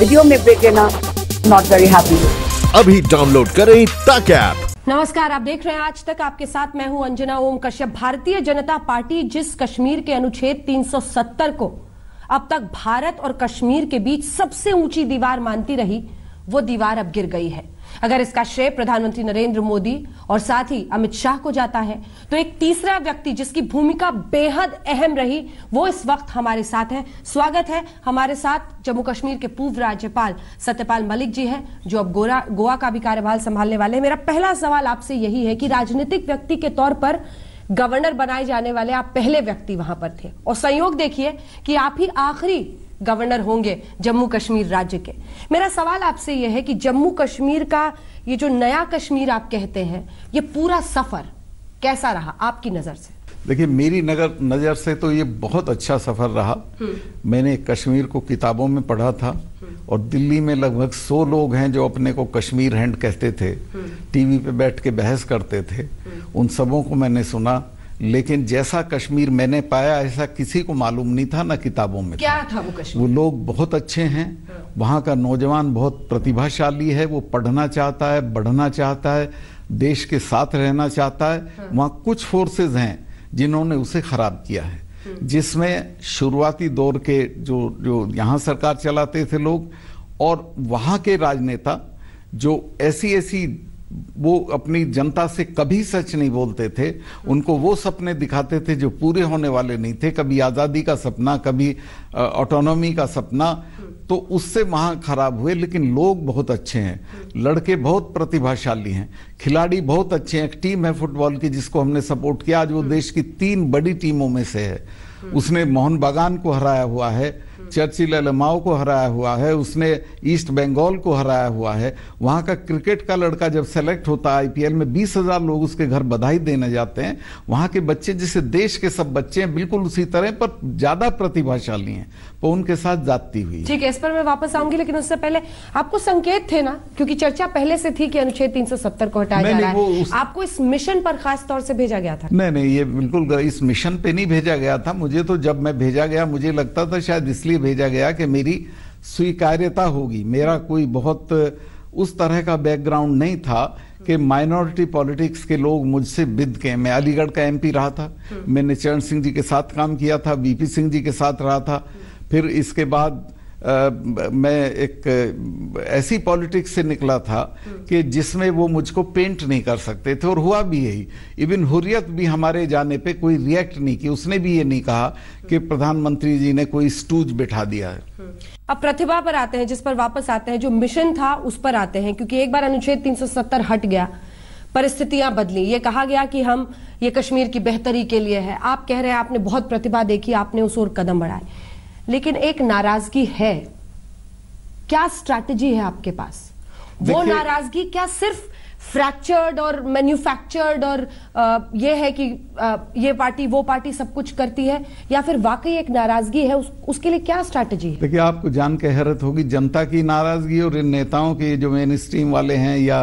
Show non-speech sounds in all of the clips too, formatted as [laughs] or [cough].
Video में break लेना not very happy अभी डाउनलोड करें तक ऐप नमस्कार आप देख रहे हैं आज तक आपके साथ मैं हूं अंजना ओम कश्यप भारतीय जनता पार्टी जिस कश्मीर के अनुच्छेद 370 को अब तक भारत और कश्मीर के बीच सबसे ऊंची दीवार मानती रही वो दीवार अब गिर गई है अगर इसका श्रेय प्रधानमंत्री नरेंद्र मोदी और साथ ही अमित शाह को जाता है तो एक तीसरा व्यक्ति जिसकी भूमिका बेहद अहम रही वो इस वक्त हमारे साथ है स्वागत है हमारे साथ जम्मू कश्मीर के पूर्व राज्यपाल सत्यपाल मलिक जी हैं जो अब गोरा गोवा का भी कार्यभार संभालने वाले हैं मेरा पहला सवाल आपसे यही है कि राजनीतिक व्यक्ति के तौर पर गवर्नर बनाए जाने वाले आप पहले व्यक्ति वहां पर थे और संयोग देखिए कि आप ही आखिरी गवर्नर होंगे जम्मू कश्मीर राज्य के मेरा सवाल आपसे यह है कि जम्मू कश्मीर का ये जो नया कश्मीर आप कहते हैं ये पूरा सफर कैसा रहा आपकी नजर से देखिए मेरी नगर नज़र से तो ये बहुत अच्छा सफर रहा हम्म। मैंने कश्मीर को किताबों में पढ़ा था और दिल्ली में लगभग सौ लोग हैं जो अपने को कश्मीर हैंड कहते थे टीवी पे बैठ के बहस करते थे उन सबों को मैंने सुना लेकिन जैसा कश्मीर मैंने पाया ऐसा किसी को मालूम नहीं था ना किताबों में क्या था, था वो कश्मीर वो लोग बहुत अच्छे हैं वहाँ का नौजवान बहुत प्रतिभाशाली है वो पढ़ना चाहता है बढ़ना चाहता है देश के साथ रहना चाहता है हाँ। वहाँ कुछ फोर्सेज हैं जिन्होंने उसे खराब किया है जिसमें शुरुआती दौर के जो जो यहाँ सरकार चलाते थे लोग और वहाँ के राजनेता जो ऐसी ऐसी वो अपनी जनता से कभी सच नहीं बोलते थे उनको वो सपने दिखाते थे जो पूरे होने वाले नहीं थे कभी आज़ादी का सपना कभी ऑटोनॉमी का सपना तो उससे वहां खराब हुए लेकिन लोग बहुत अच्छे हैं लड़के बहुत प्रतिभाशाली हैं खिलाड़ी बहुत अच्छे हैं एक टीम है फुटबॉल की जिसको हमने सपोर्ट किया आज वो हम्म। देश की तीन बड़ी टीमों में से है उसने मोहन बागान को हराया हुआ है चर्चिल अलमाओ को हराया हुआ है उसने ईस्ट बंगाल को हराया हुआ है वहाँ का क्रिकेट का लड़का जब सेलेक्ट होता है आईपीएल में बीस हजार लोग उसके घर बधाई देने जाते हैं वहाँ के बच्चे जिसे देश के सब बच्चे हैं बिल्कुल उसी तरह पर ज्यादा प्रतिभाशाली हैं पर उनके साथ जाती हुई ठीक है इस पर मैं वापस आऊंगी लेकिन उससे पहले आपको संकेत थे ना क्योंकि चर्चा पहले से थी कि अनुच्छेद 370 को हटाया जा रहा है उस... आपको इस मिशन पर खास तौर से भेजा गया था नहीं नहीं ये बिल्कुल इस मिशन पे नहीं भेजा गया था मुझे तो जब मैं भेजा गया मुझे लगता था शायद इसलिए इसलिए भेजा गया कि मेरी स्वीकार्यता होगी मेरा कोई बहुत उस तरह का बैकग्राउंड नहीं था कि माइनॉरिटी पॉलिटिक्स के लोग मुझसे बिद के मैं अलीगढ़ का एमपी रहा था हम्म। मैंने चरण सिंह जी के साथ काम किया था वीपी सिंह जी के साथ रहा था फिर इसके बाद मैं एक ऐसी पॉलिटिक्स से निकला था कि जिसमें वो मुझको पेंट नहीं कर सकते थे और हुआ भी यही इवन हुरियत भी हमारे जाने पे कोई रिएक्ट नहीं की उसने भी ये नहीं कहा कि प्रधानमंत्री जी ने कोई स्टूज बिठा दिया है अब प्रतिभा पर आते हैं जिस पर वापस आते हैं जो मिशन था उस पर आते हैं क्योंकि एक बार अनुच्छेद तीन हट गया परिस्थितियां बदली ये कहा गया कि हम ये कश्मीर की बेहतरी के लिए है आप कह रहे हैं आपने बहुत प्रतिभा देखी आपने उस ओर कदम बढ़ाए लेकिन एक नाराजगी है क्या स्ट्रैटेजी है आपके पास वो नाराजगी क्या सिर्फ फ्रैक्चर्ड और मैन्युफैक्चर्ड और आ, ये है कि आ, ये पार्टी वो पार्टी सब कुछ करती है या फिर वाकई एक नाराजगी है उस, उसके लिए क्या स्ट्रैटेजी है देखिए आपको जान के हैरत होगी जनता की नाराजगी और इन नेताओं की जो मेन स्ट्रीम वाले हैं या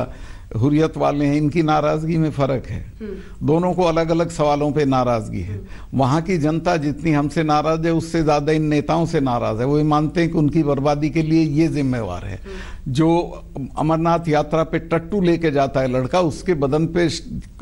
हुरियत वाले हैं इनकी नाराज़गी में फ़र्क है हम्म। दोनों को अलग अलग सवालों पे नाराज़गी है हम्म। वहां की जनता जितनी हमसे नाराज़ है उससे ज़्यादा इन नेताओं से नाराज़ है वो ये मानते हैं कि उनकी बर्बादी के लिए ये जिम्मेवार है हम्म। जो अमरनाथ यात्रा पे टट्टू लेके जाता है लड़का उसके बदन पे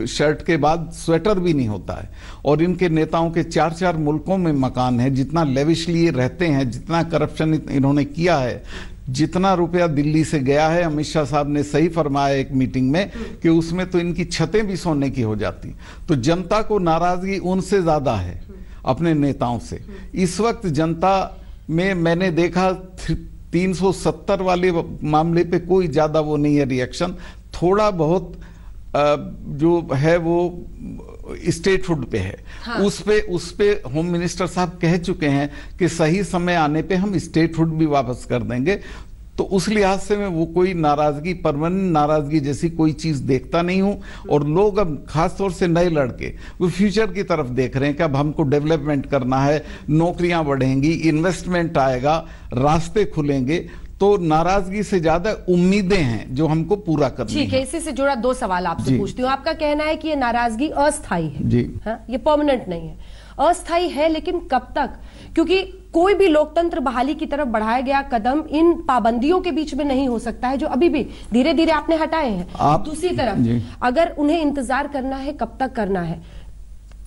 शर्ट के बाद स्वेटर भी नहीं होता है और इनके नेताओं के चार चार मुल्कों में मकान है जितना लेविशली रहते हैं जितना करप्शन इन्होंने किया है जितना रुपया दिल्ली से गया है अमित शाह साहब ने सही फरमाया एक मीटिंग में कि उसमें तो इनकी छतें भी सोने की हो जाती तो जनता को नाराजगी उनसे ज़्यादा है अपने नेताओं से इस वक्त जनता में मैंने देखा 370 वाले मामले पे कोई ज़्यादा वो नहीं है रिएक्शन थोड़ा बहुत जो है वो स्टेटहुड पे है हाँ। उस पे उस पे होम मिनिस्टर साहब कह चुके हैं कि सही समय आने पे हम स्टेटहुड भी वापस कर देंगे तो उस लिहाज से मैं वो कोई नाराजगी परमानेंट नाराजगी जैसी कोई चीज देखता नहीं हूं हम्म। और लोग अब खासतौर से नए लड़के वो फ्यूचर की तरफ देख रहे हैं कि अब हमको डेवलपमेंट करना है नौकरियां बढ़ेंगी इन्वेस्टमेंट आएगा रास्ते खुलेंगे तो नाराजगी से ज्यादा उम्मीदें हैं जो हमको पूरा करनी ठीक है इसी से जुड़ा दो सवाल आपसे पूछती हूँ आपका कहना है कि ये नाराजगी अस्थाई है जी हा? ये परमानेंट नहीं है अस्थाई है लेकिन कब तक क्योंकि कोई भी लोकतंत्र बहाली की तरफ बढ़ाया गया कदम इन पाबंदियों के बीच में नहीं हो सकता है जो अभी भी धीरे धीरे आपने हटाए हैं आप, दूसरी तरफ अगर उन्हें इंतजार करना है कब तक करना है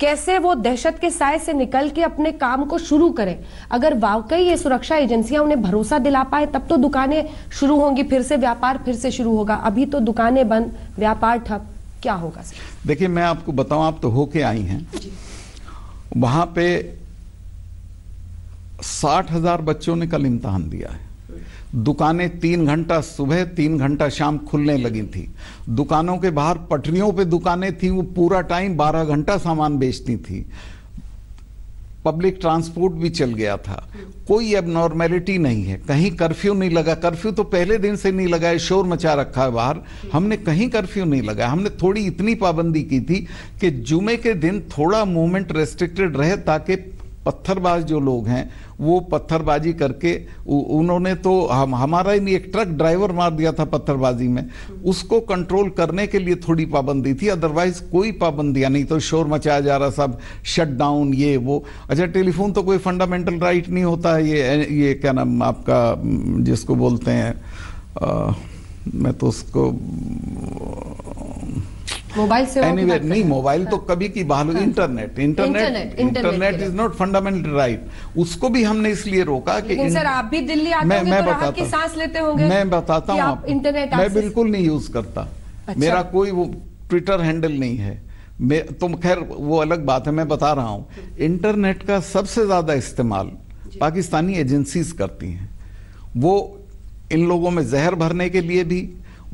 कैसे वो दहशत के साय से निकल के अपने काम को शुरू करें अगर वाकई ये सुरक्षा एजेंसियां उन्हें भरोसा दिला पाए तब तो दुकानें शुरू होंगी फिर से व्यापार फिर से शुरू होगा अभी तो दुकानें बंद व्यापार ठप क्या होगा देखिए मैं आपको बताऊं आप तो होके आई हैं वहां पे साठ हजार बच्चों ने कल इम्तहान दिया है दुकानें तीन घंटा सुबह तीन घंटा शाम खुलने लगी थी दुकानों के बाहर पटरियों पे दुकानें थी वो पूरा टाइम बारह घंटा सामान बेचती थी पब्लिक ट्रांसपोर्ट भी चल गया था कोई अब नॉर्मेलिटी नहीं है कहीं कर्फ्यू नहीं लगा कर्फ्यू तो पहले दिन से नहीं लगा है शोर मचा रखा है बाहर हमने कहीं कर्फ्यू नहीं लगाया हमने थोड़ी इतनी पाबंदी की थी कि जुमे के दिन थोड़ा मूवमेंट रेस्ट्रिक्टेड रहे ताकि पत्थरबाज जो लोग हैं वो पत्थरबाजी करके उन्होंने तो हम हमारा ही नहीं एक ट्रक ड्राइवर मार दिया था पत्थरबाजी में उसको कंट्रोल करने के लिए थोड़ी पाबंदी थी अदरवाइज कोई पाबंदियाँ नहीं तो शोर मचाया जा रहा सब शट डाउन ये वो अच्छा टेलीफोन तो कोई फंडामेंटल राइट नहीं होता है ये ये क्या नाम आपका जिसको बोलते हैं आ, मैं तो उसको मोबाइल से एनीवेयर नहीं मोबाइल तो कभी की बहाल internet internet internet is not fundamental right उसको भी हमने इसलिए रोका कि सर आप भी दिल्ली आते मैं, मैं तो बताता की सांस लेते होंगे मैं बताता हूँ इंटरनेट मैं बिल्कुल नहीं यूज करता अच्छा। मेरा कोई वो ट्विटर हैंडल नहीं है मैं तुम तो खैर वो अलग बात है मैं बता रहा हूँ इंटरनेट का सबसे ज्यादा इस्तेमाल पाकिस्तानी एजेंसीज करती हैं वो इन लोगों में जहर भरने के लिए भी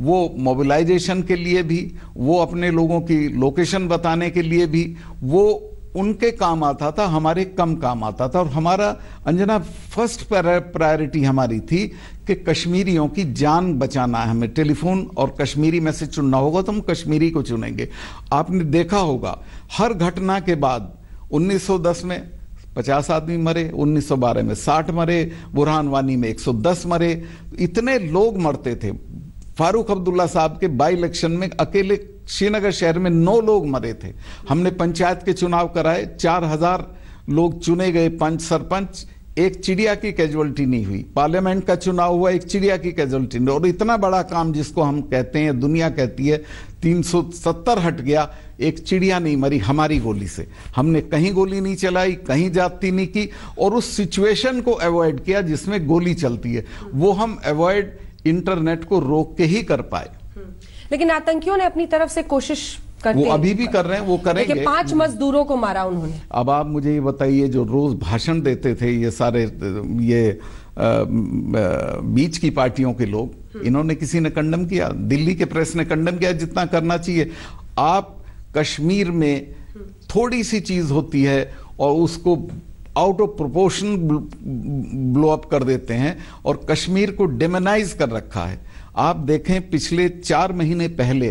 वो मोबिलाइजेशन के लिए भी वो अपने लोगों की लोकेशन बताने के लिए भी वो उनके काम आता था हमारे कम काम आता था और हमारा अंजना फर्स्ट प्रायोरिटी हमारी थी कि कश्मीरियों की जान बचाना है हमें टेलीफोन और कश्मीरी में से चुनना होगा तो हम कश्मीरी को चुनेंगे आपने देखा होगा हर घटना के बाद 1910 में 50 आदमी मरे 1912 में 60 मरे बुरहान वानी में 110 मरे इतने लोग मरते थे फारूक अब्दुल्ला साहब के बाई इलेक्शन में अकेले श्रीनगर शहर में नौ लोग मरे थे हमने पंचायत के चुनाव कराए चार हजार लोग चुने गए पंच सरपंच एक चिड़िया की कैजुअलिटी नहीं हुई पार्लियामेंट का चुनाव हुआ एक चिड़िया की कैजुअलिटी नहीं और इतना बड़ा काम जिसको हम कहते हैं दुनिया कहती है 370 हट गया एक चिड़िया नहीं मरी हमारी गोली से हमने कहीं गोली नहीं चलाई कहीं जाती नहीं की और उस सिचुएशन को अवॉइड किया जिसमें गोली चलती है वो हम अवॉइड इंटरनेट को रोक के ही कर पाए हम्म। लेकिन आतंकियों ने अपनी तरफ से कोशिश करते वो अभी भी कर रहे हैं वो करेंगे पांच हम्म। मजदूरों को मारा उन्होंने अब आप मुझे ये बताइए जो रोज भाषण देते थे ये सारे ये बीच की पार्टियों के लोग हम्म। इन्होंने किसी ने कंडम किया दिल्ली के प्रेस ने कंडम किया जितना करना चाहिए आप कश्मीर में थोड़ी सी चीज होती है और उसको out of proportion blow up कर देते हैं और कश्मीर को डेमेनाइज कर रखा है आप देखें पिछले चार महीने पहले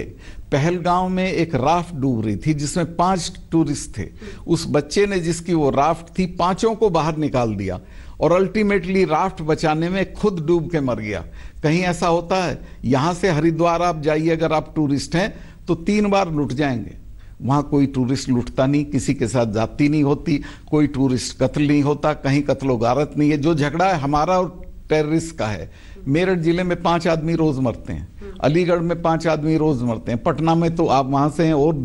पहलगांव में एक राफ्ट डूब रही थी जिसमें पांच टूरिस्ट थे उस बच्चे ने जिसकी वो राफ्ट थी पांचों को बाहर निकाल दिया और अल्टीमेटली राफ्ट बचाने में खुद डूब के मर गया कहीं ऐसा होता है यहां से हरिद्वार आप जाइए अगर आप टूरिस्ट हैं तो तीन बार लुट जाएंगे वहाँ कोई टूरिस्ट लुटता नहीं किसी के साथ जाती नहीं होती कोई टूरिस्ट कत्ल नहीं होता कहीं कत्लो गारत नहीं है जो झगड़ा है हमारा और टेररिस्ट का है मेरठ जिले में पांच आदमी रोज मरते हैं अलीगढ़ में पांच आदमी रोज मरते हैं पटना में तो आप वहां से हैं और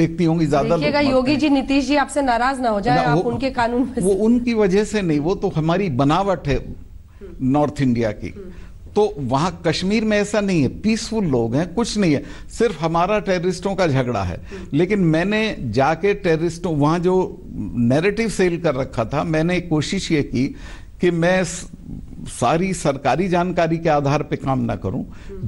देखती होंगी ज्यादा योगी जी नीतीश जी आपसे नाराज ना हो जाए आप उनके कानून वो उनकी वजह से नहीं वो तो हमारी बनावट है हम्म। नॉर्थ इंडिया की तो वहां कश्मीर में ऐसा नहीं है पीसफुल लोग हैं कुछ नहीं है सिर्फ हमारा टेररिस्टों का झगड़ा है लेकिन मैंने जाके टेररिस्टों वहां जो नैरेटिव सेल कर रखा था मैंने कोशिश ये की कि मैं सारी सरकारी जानकारी के आधार पे काम ना करूं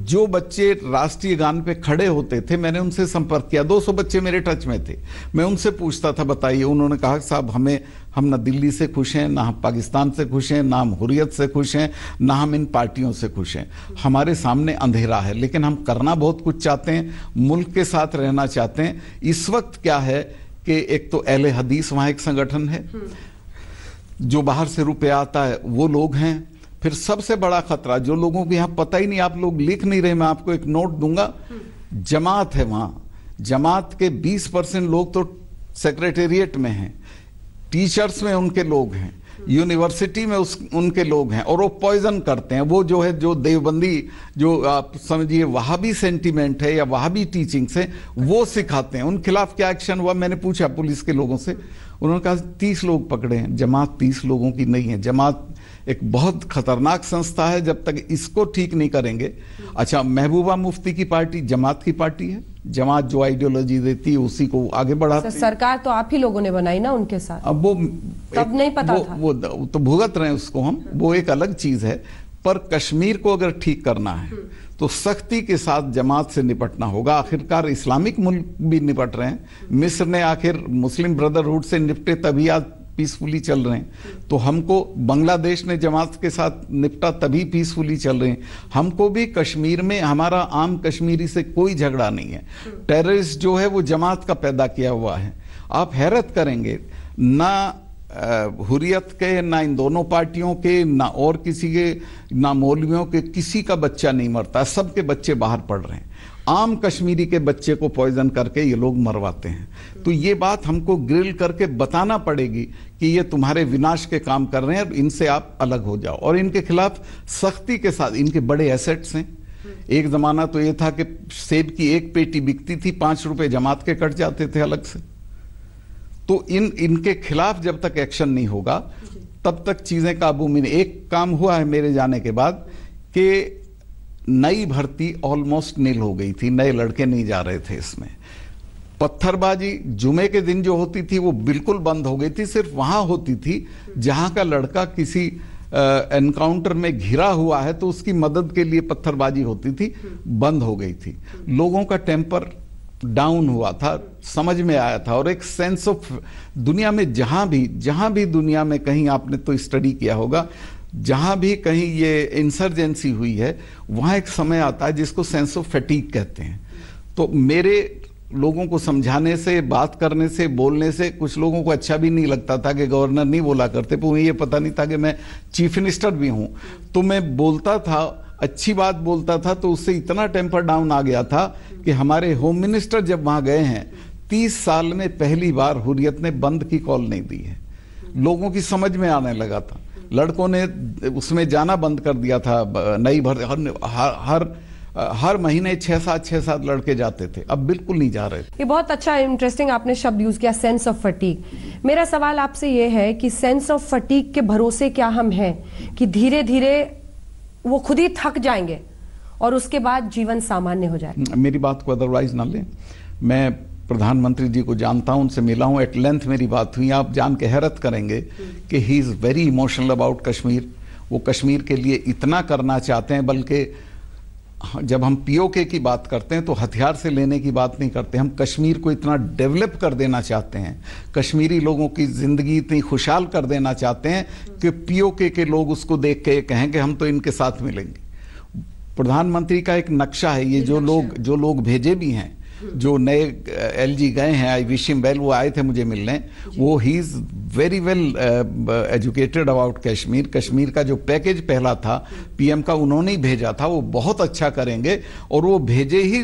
जो बच्चे राष्ट्रीय गान पे खड़े होते थे मैंने उनसे संपर्क किया 200 बच्चे मेरे टच में थे मैं उनसे पूछता था बताइए उन्होंने कहा साहब हमें हम ना दिल्ली से खुश हैं ना हम पाकिस्तान से खुश हैं ना हम हुरियत से खुश हैं ना हम इन पार्टियों से खुश हैं हमारे सामने अंधेरा है लेकिन हम करना बहुत कुछ चाहते हैं मुल्क के साथ रहना चाहते हैं इस वक्त क्या है कि एक तो एल हदीस वहाँ एक संगठन है जो बाहर से रुपया आता है वो लोग हैं फिर सबसे बड़ा खतरा जो लोगों को यहां पता ही नहीं आप लोग लिख नहीं रहे मैं आपको एक नोट दूंगा जमात है वहां जमात के 20 परसेंट लोग तो सेक्रेटेरिएट में हैं टीचर्स में उनके लोग हैं यूनिवर्सिटी में उस उनके लोग हैं और वो पॉइजन करते हैं वो जो है जो देवबंदी जो आप समझिए वहाँ भी सेंटिमेंट है या वहाँ भी टीचिंग्स है वो सिखाते हैं उन खिलाफ क्या एक्शन हुआ मैंने पूछा पुलिस के लोगों से उन्होंने कहा तीस लोग पकड़े हैं जमात तीस लोगों की नहीं है जमात एक बहुत खतरनाक संस्था है जब तक इसको ठीक नहीं करेंगे अच्छा महबूबा मुफ्ती की पार्टी जमात की पार्टी है जमात जो आइडियोलॉजी देती है उसी को आगे बढ़ाती सर, सरकार तो आप ही लोगों ने बनाई ना उनके साथ अब वो तब नहीं पता वो, था। वो तो भुगत रहे हैं उसको हम वो एक अलग चीज है पर कश्मीर को अगर ठीक करना है हम्म। तो सख्ती के साथ जमात से निपटना होगा आखिरकार इस्लामिक मुल्क भी निपट रहे हैं मिस्र ने आखिर मुस्लिम ब्रदरहुड से निपटे तभी आज पीसफुली चल रहे हैं तो हमको बांग्लादेश ने जमात के साथ निपटा तभी पीसफुली चल रहे हैं हमको भी कश्मीर में हमारा आम कश्मीरी से कोई झगड़ा नहीं है टेररिस्ट जो है वो जमात का पैदा किया हुआ है आप हैरत करेंगे ना हुरियत के ना इन दोनों पार्टियों के ना और किसी के ना मौलवियों के किसी का बच्चा नहीं मरता सबके बच्चे बाहर पढ़ रहे हैं आम कश्मीरी के बच्चे को पॉइजन करके ये लोग मरवाते हैं तो ये बात हमको ग्रिल करके बताना पड़ेगी कि ये तुम्हारे विनाश के काम कर रहे हैं इनसे आप अलग हो जाओ और इनके खिलाफ सख्ती के साथ इनके बड़े एसेट्स हैं एक जमाना तो ये था कि सेब की एक पेटी बिकती थी पांच रुपए जमात के कट जाते थे अलग से तो इन इनके खिलाफ जब तक एक्शन नहीं होगा तब तक चीजें काबू में एक काम हुआ है मेरे जाने के बाद कि नई भर्ती ऑलमोस्ट नील हो गई थी नए लड़के नहीं जा रहे थे इसमें पत्थरबाजी जुमे के दिन जो होती थी वो बिल्कुल बंद हो गई थी सिर्फ वहां होती थी जहां का लड़का किसी एनकाउंटर में घिरा हुआ है तो उसकी मदद के लिए पत्थरबाजी होती थी बंद हो गई थी लोगों का टेम्पर डाउन हुआ था समझ में आया था और एक सेंस ऑफ दुनिया में जहां भी जहां भी दुनिया में कहीं आपने तो स्टडी किया होगा जहाँ भी कहीं ये इंसर्जेंसी हुई है वहाँ एक समय आता है जिसको सेंस ऑफ फटीक कहते हैं तो मेरे लोगों को समझाने से बात करने से बोलने से कुछ लोगों को अच्छा भी नहीं लगता था कि गवर्नर नहीं बोला करते पर उन्हें ये पता नहीं था कि मैं चीफ मिनिस्टर भी हूँ तो मैं बोलता था अच्छी बात बोलता था तो उससे इतना टेम्पर डाउन आ गया था कि हमारे होम मिनिस्टर जब वहाँ गए हैं तीस साल में पहली बार हुरियत ने बंद की कॉल नहीं दी है लोगों की समझ में आने लगा था लड़कों ने उसमें जाना बंद कर दिया था नई भर हर हर हर महीने छह सात छह सात लड़के जाते थे अब बिल्कुल नहीं जा रहे ये बहुत अच्छा इंटरेस्टिंग आपने शब्द यूज किया सेंस ऑफ फटीक मेरा सवाल आपसे ये है कि सेंस ऑफ फटीक के भरोसे क्या हम हैं कि धीरे धीरे वो खुद ही थक जाएंगे और उसके बाद जीवन सामान्य हो जाए मेरी बात को अदरवाइज ना लें मैं प्रधानमंत्री जी को जानता हूँ उनसे मिला हूँ एट लेंथ मेरी बात हुई आप जान के हैरत करेंगे कि he is very emotional about Kashmir वो कश्मीर के लिए इतना करना चाहते हैं बल्कि जब हम पीओके की बात करते हैं तो हथियार से लेने की बात नहीं करते हम कश्मीर को इतना डेवलप कर देना चाहते हैं कश्मीरी लोगों की ज़िंदगी इतनी खुशहाल कर देना चाहते हैं कि पीओके के लोग उसको देख के कहें कि हम तो इनके साथ मिलेंगे प्रधानमंत्री का एक नक्शा है ये जो लोग जो लोग भेजे भी हैं जो नए एल जी गए हैं आई विश हिम वेल वो आए थे मुझे मिलने वो he is very well educated about Kashmir Kashmir का जो पैकेज पहला था पीएम का उन्होंने ही भेजा था वो बहुत अच्छा करेंगे और वो भेजे ही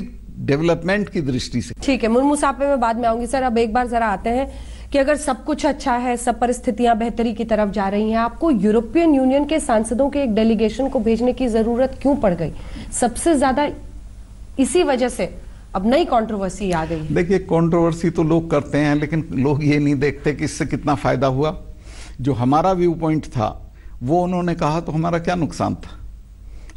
डेवलपमेंट की दृष्टि से ठीक है मुर्मू साहब पे मैं बाद में आऊंगी सर अब एक बार जरा आते हैं कि अगर सब कुछ अच्छा है सब परिस्थितियां बेहतरी की तरफ जा रही हैं आपको यूरोपियन यूनियन के सांसदों के एक डेलीगेशन को भेजने की जरूरत क्यों पड़ गई सबसे ज्यादा इसी वजह से अब नई कंट्रोवर्सी आ गई देखिए कंट्रोवर्सी तो लोग करते हैं लेकिन लोग ये नहीं देखते कि इससे कितना फायदा हुआ जो हमारा व्यू पॉइंट था वो उन्होंने कहा तो हमारा क्या नुकसान था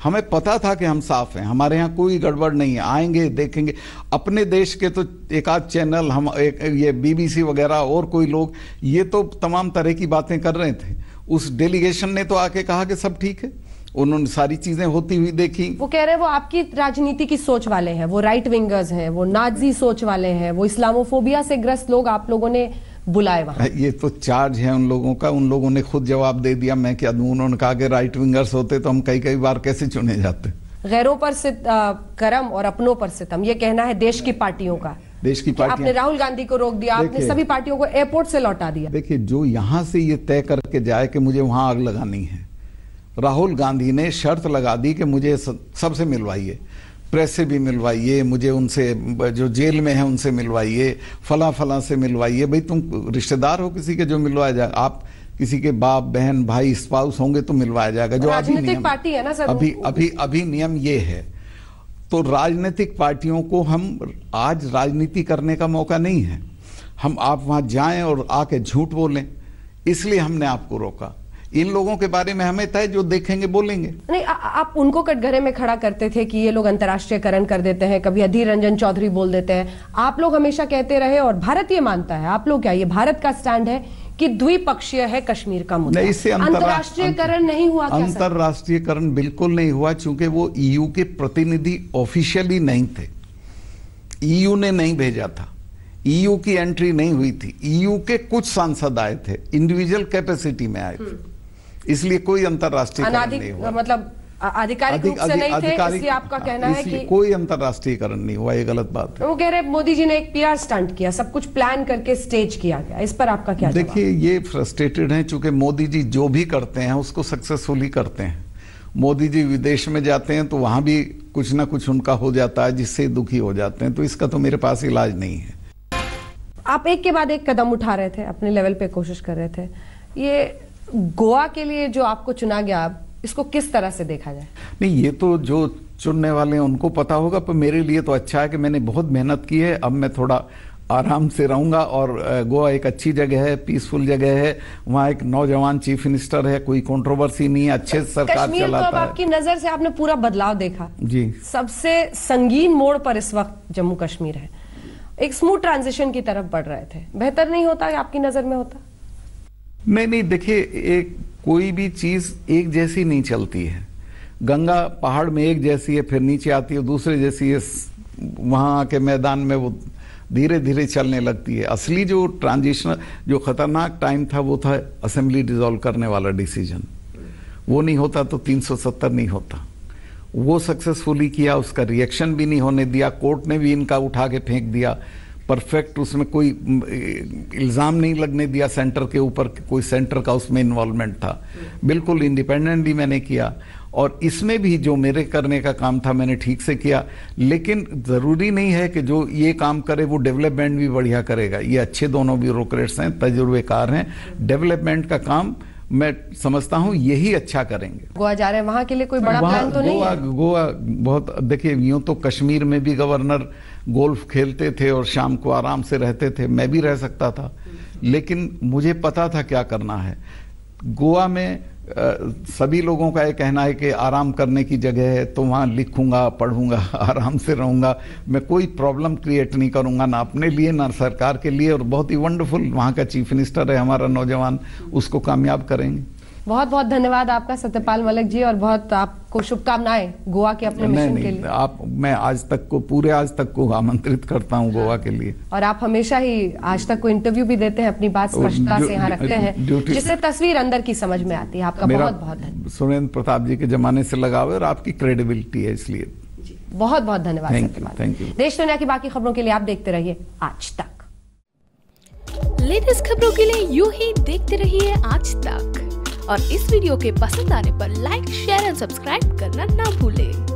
हमें पता था कि हम साफ हैं हमारे यहाँ कोई गड़बड़ नहीं है आएंगे देखेंगे अपने देश के तो एक आध चैनल हम एक ये बीबीसी वगैरह और कोई लोग ये तो तमाम तरह की बातें कर रहे थे उस डेलीगेशन ने तो आके कहा कि सब ठीक है उन्होंने सारी चीजें होती हुई देखी वो कह रहे हैं वो आपकी राजनीति की सोच वाले हैं वो राइट विंगर्स हैं वो नाजी सोच वाले हैं वो इस्लामोफोबिया से ग्रस्त लोग आप लोगों ने बुलाए वहां ये तो चार्ज है उन लोगों का उन लोगों ने खुद जवाब दे दिया मैं क्या दू उन्होंने कहा कि राइट विंगर्स होते तो हम कई कई बार कैसे चुने जाते गैरों पर से करम और अपनों पर सितम ये कहना है देश की पार्टियों का देश की पार्टी आपने राहुल गांधी को रोक दिया आपने सभी पार्टियों को एयरपोर्ट से लौटा दिया देखिए जो यहाँ से ये तय करके जाए कि मुझे वहां आग लगानी है राहुल गांधी ने शर्त लगा दी कि मुझे सबसे मिलवाइए प्रेस से भी मिलवाइए मुझे उनसे जो जेल में है उनसे मिलवाइए फला फला से मिलवाइए भाई तुम रिश्तेदार हो किसी के जो मिलवाया जाए आप किसी के बाप बहन भाई स्पाउस होंगे तो मिलवाया जाएगा जो अभी नियम पार्टी है ना सर अभी अभी अभी नियम ये है तो राजनीतिक पार्टियों को हम आज राजनीति करने का मौका नहीं है हम आप वहां जाएं और आके झूठ बोलें इसलिए हमने आपको रोका इन लोगों के बारे में हमें तय जो देखेंगे बोलेंगे नहीं आ, आप उनको कटघरे में खड़ा करते थे कि ये लोग अंतर्राष्ट्रीयकरण कर देते हैं कभी अधीर रंजन चौधरी बोल देते हैं आप लोग हमेशा कहते रहे और भारत ये मानता है आप लोग क्या ये भारत का स्टैंड है कि द्विपक्षीय है कश्मीर का मुद्दा इससे अंतर्राष्ट्रीयकरण नहीं हुआ अंतर्राष्ट्रीयकरण बिल्कुल नहीं हुआ चूंकि वो ईयू के प्रतिनिधि ऑफिशियली नहीं थे ईयू ने नहीं भेजा था ईयू की एंट्री नहीं हुई थी ईयू के कुछ सांसद आए थे इंडिविजुअल कैपेसिटी में आए थे हम्म। इसलिए कोई अंतरराष्ट्रीय मतलब आधिकारिक रूप से नहीं थे इसलिए आपका कहना है कि कोई अंतरराष्ट्रीयकरण नहीं हुआ ये गलत बात है वो कह रहे मोदी जी ने एक पीआर स्टंट किया सब कुछ प्लान करके स्टेज किया गया इस पर आपका क्या देखिए ये फ्रस्ट्रेटेड हैं चूंकि मोदी जी जो भी करते हैं उसको सक्सेसफुली करते हैं मोदी जी विदेश में जाते हैं तो वहां भी कुछ ना कुछ उनका हो जाता है जिससे दुखी हो जाते हैं तो इसका तो मेरे पास इलाज नहीं है आप एक के बाद एक कदम उठा रहे थे अपने लेवल पे कोशिश कर रहे थे ये गोवा के लिए जो आपको चुना गया इसको किस तरह से देखा जाए नहीं ये तो जो चुनने वाले हैं उनको पता होगा पर मेरे लिए तो अच्छा है कि मैंने बहुत मेहनत की है अब मैं थोड़ा आराम से रहूंगा और गोवा एक अच्छी जगह है पीसफुल जगह है वहाँ एक नौजवान चीफ मिनिस्टर है कोई कंट्रोवर्सी नहीं है अच्छे सरकार कश्मीर चलाता तो है आपकी नजर से आपने पूरा बदलाव देखा जी सबसे संगीन मोड़ पर इस वक्त जम्मू कश्मीर है एक स्मूथ ट्रांजिशन की तरफ बढ़ रहे थे बेहतर नहीं होता आपकी नजर में होता नहीं नहीं देखिए एक कोई भी चीज़ एक जैसी नहीं चलती है गंगा पहाड़ में एक जैसी है फिर नीचे आती है दूसरे जैसी है वहाँ के मैदान में वो धीरे धीरे चलने लगती है असली जो ट्रांजिशन जो खतरनाक टाइम था वो था असेंबली डिजोल्व करने वाला डिसीजन वो नहीं होता तो 370 नहीं होता वो सक्सेसफुली किया उसका रिएक्शन भी नहीं होने दिया कोर्ट ने भी इनका उठा के फेंक दिया परफेक्ट उसमें कोई इल्ज़ाम नहीं लगने दिया सेंटर के ऊपर कोई सेंटर का उसमें इन्वॉल्वमेंट था बिल्कुल इंडिपेंडेंटली मैंने किया और इसमें भी जो मेरे करने का काम था मैंने ठीक से किया लेकिन ज़रूरी नहीं है कि जो ये काम करे वो डेवलपमेंट भी बढ़िया करेगा ये अच्छे दोनों ब्यूरोक्रेट्स हैं तजुर्बेकार हैं डेवलपमेंट का काम मैं समझता हूँ यही अच्छा करेंगे गोवा जा रहे हैं वहां के लिए कोई बड़ा प्लान तो नहीं गोवा गोवा बहुत देखिए यूं तो कश्मीर में भी गवर्नर गोल्फ खेलते थे और शाम को आराम से रहते थे मैं भी रह सकता था लेकिन मुझे पता था क्या करना है गोवा में सभी लोगों का ये कहना है कि आराम करने की जगह है तो वहाँ लिखूंगा पढ़ूंगा [laughs] आराम से रहूंगा मैं कोई प्रॉब्लम क्रिएट नहीं करूंगा ना अपने लिए ना सरकार के लिए और बहुत ही वंडरफुल वहाँ का चीफ मिनिस्टर है हमारा नौजवान उसको कामयाब करेंगे बहुत बहुत धन्यवाद आपका सत्यपाल मलक जी और बहुत आपको शुभकामनाएं गोवा के अपने मिशन के लिए आप मैं आज तक को पूरे आज तक को आमंत्रित करता हूँ गोवा के लिए और आप हमेशा ही आज तक को इंटरव्यू भी देते हैं अपनी बात स्पष्टता से यहाँ रखते हैं जिससे तस्वीर अंदर की समझ में आती है आपका बहुत बहुत सुरेंद्र प्रताप जी के जमाने से लगाव और आपकी क्रेडिबिलिटी है इसलिए बहुत बहुत धन्यवाद थैंक यू देश दुनिया की बाकी खबरों के लिए आप देखते रहिए आज तक लेटेस्ट खबरों के लिए यू ही देखते रहिए आज तक और इस वीडियो के पसंद आने पर लाइक शेयर एंड सब्सक्राइब करना ना भूलें।